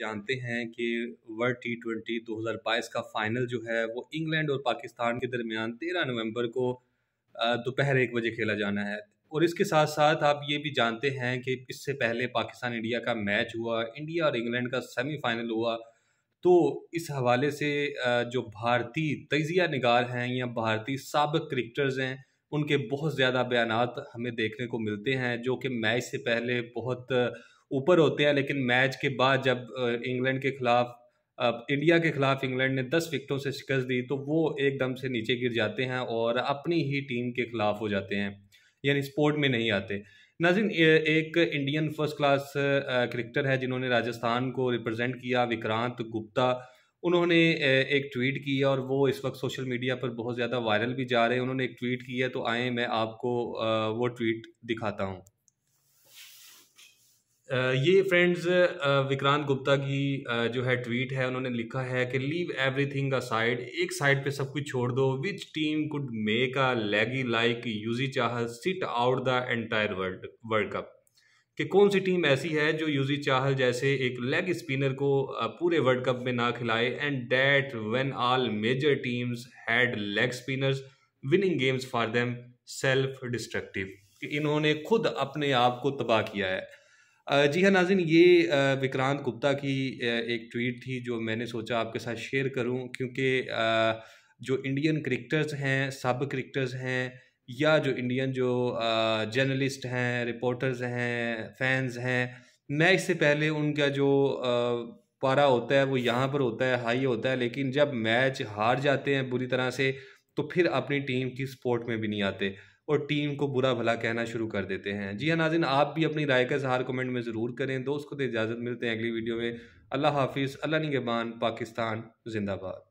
जानते हैं कि वर्ल्ड टी ट्वेंटी दो हज़ार बाईस का फ़ाइनल जो है वो इंग्लैंड और पाकिस्तान के दरमियान तेरह नवंबर को दोपहर एक बजे खेला जाना है और इसके साथ साथ आप ये भी जानते हैं कि इससे पहले पाकिस्तान इंडिया का मैच हुआ इंडिया और इंग्लैंड का सेमीफाइनल हुआ तो इस हवाले से जो भारतीय तजिया नगार हैं या भारतीय सबक क्रिकेटर्स हैं उनके बहुत ज़्यादा बयान हमें देखने को मिलते हैं जो कि मैच से पहले बहुत ऊपर होते हैं लेकिन मैच के बाद जब इंग्लैंड के खिलाफ इंडिया के खिलाफ इंग्लैंड ने दस विकटों से शिकस्त दी तो वो एकदम से नीचे गिर जाते हैं और अपनी ही टीम के खिलाफ हो जाते हैं यानी स्पोर्ट में नहीं आते नाजिन एक इंडियन फर्स्ट क्लास क्रिकेटर है जिन्होंने राजस्थान को रिप्रेजेंट किया विक्रांत गुप्ता उन्होंने एक ट्वीट की और वो इस वक्त सोशल मीडिया पर बहुत ज़्यादा वायरल भी जा रहे हैं उन्होंने एक ट्वीट किया तो आए मैं आपको वो ट्वीट दिखाता हूँ ये फ्रेंड्स विक्रांत गुप्ता की जो है ट्वीट है उन्होंने लिखा है कि लीव एवरीथिंग अ साइड एक साइड पे सब कुछ छोड़ दो which team could make a leggie like Yuzi Chahal sit out the entire world world cup कि कौन सी टीम ऐसी है जो यूजी चाहल जैसे एक लेग स्पिनर को पूरे वर्ल्ड कप में ना खिलाए and that when all major teams had leg spinners winning games for them self destructive कि इन्होंने खुद अपने आप को तबाह किया है जी हाँ नाजिन ये विक्रांत गुप्ता की एक ट्वीट थी जो मैंने सोचा आपके साथ शेयर करूं क्योंकि जो इंडियन क्रिकेटर्स हैं सब क्रिकेटर्स हैं या जो इंडियन जो जर्नलिस्ट हैं रिपोर्टर्स हैं फैंस हैं मैच से पहले उनका जो पारा होता है वो यहाँ पर होता है हाई होता है लेकिन जब मैच हार जाते हैं बुरी तरह से तो फिर अपनी टीम की सपोर्ट में भी नहीं आते और टीम को बुरा भला कहना शुरू कर देते हैं जी हाँ नाजिन आप भी अपनी राय का इजहार कमेंट में ज़रूर करें दोस्त को तो इजाज़त मिलते हैं अगली वीडियो में अल्लाह हाफिज़ अल्लाह निगबान पाकिस्तान जिंदाबाद